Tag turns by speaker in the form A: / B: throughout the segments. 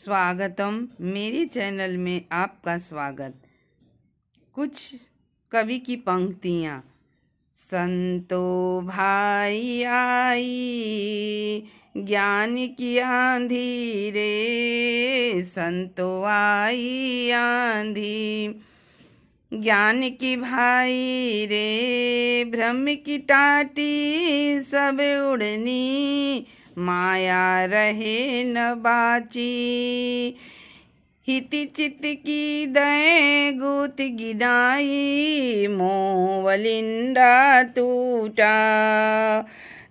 A: स्वागतम मेरे चैनल में आपका स्वागत कुछ कवि की पंक्तियाँ संतो भाई आई ज्ञान की आंधी रे संतो आई आंधी ज्ञान की भाई रे भ्रम की टाटी सब उड़नी माया रहे न बाची हिति चित की दए गुत गिनाई मोवलिंडा टूटा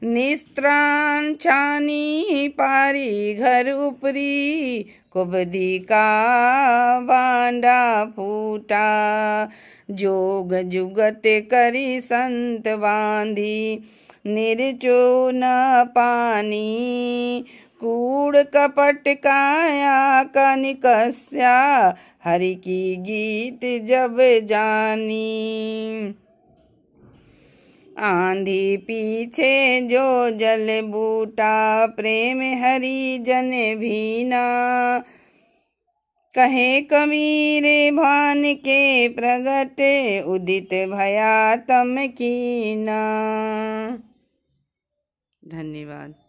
A: निस्त्रान छानी पारी घर उपरी कुबदी का बांडा फूटा जोग जुगत करी संत बांधी निर्चो न पानी कूड़ कपट काया कनिकस्या हरि की गीत जब जानी आंधी पीछे जो जल बूटा प्रेम हरी जन भीना कहे कबीर भान के प्रगट उदित भया तम कीना धन्यवाद